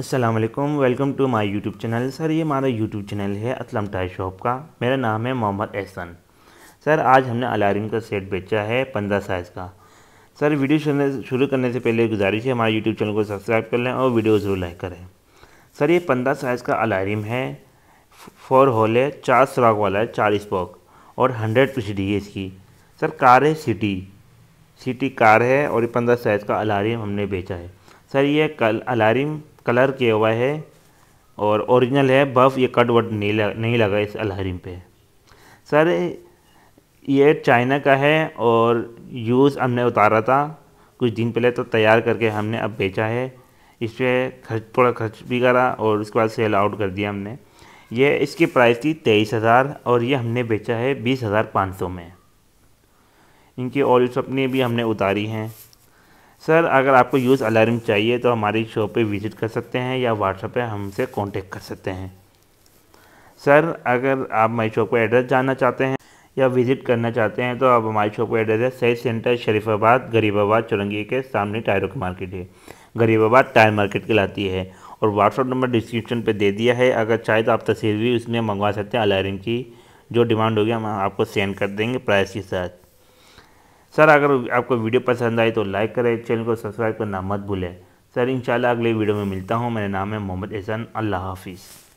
अस्सलाम वालेकुम welcome to my YouTube channel sir ये हमारा यूट्यूब चैनल है असलम टाई शॉप का मेरा नाम है मोहम्मद एहसन सर आज हमने अलार्म का सेट बेचा है पंद्रह साइज़ का सर वीडियो शुरू करने से पहले गुजारिश है हमारे यूट्यूब चैनल को सब्सक्राइब कर लें और वीडियो ज़रूर लाइक करें सर ये पंद्रह साइज़ का अलारिम है फोर होल है चार सुराख वाला है चार स्पॉक और हंड्रेड पी है इसकी सर कार है सिटी सिटी कार है और ये पंद्रह साइज़ का अलारिम हमने बेचा है सर ये कल अलारिम कलर किया हुआ है और ओरिजिनल है बफ ये कट वट नहीं लगा नहीं लगा इस अलहरीम पे सर ये चाइना का है और यूज़ हमने उतारा था कुछ दिन पहले तो तैयार करके हमने अब बेचा है इस पर खर्च थोड़ा खर्च भी करा और उसके बाद सेल आउट कर दिया हमने ये इसकी प्राइस थी तेईस हज़ार और ये हमने बेचा है बीस हज़ार पाँच सौ में इनकी और सपने भी हमने उतारी हैं सर अगर आपको यूज़ अलार्म चाहिए तो हमारी शॉप पे विज़िट कर सकते हैं या व्हाट्सएप पे हमसे कांटेक्ट कर सकते हैं सर अगर आप हमारी शॉप का एड्रेस जानना चाहते हैं या विज़िट करना चाहते हैं तो आप हमारी शॉप का एड्रेस है सही सेंटर शरीफाबाद गरीबाबाद चुरंगी के सामने टायरों की मार्केट है गरीबाबाद टायर मार्केट के लाती है और व्हाट्सअप नंबर डिस्क्रिप्शन पर दे दिया है अगर चाहे तो आप तस्वीर भी उसमें मंगवा सकते हैं अलार्म की जो डिमांड होगी हम आपको सेंड कर देंगे प्राइस के साथ सर अगर आपको वीडियो पसंद आई तो लाइक करें चैनल को सब्सक्राइब करना मत भूलें सर इंशाल्लाह अगले वीडियो में मिलता हूँ मेरा नाम है मोहम्मद एहसान अल्लाह हाफिज़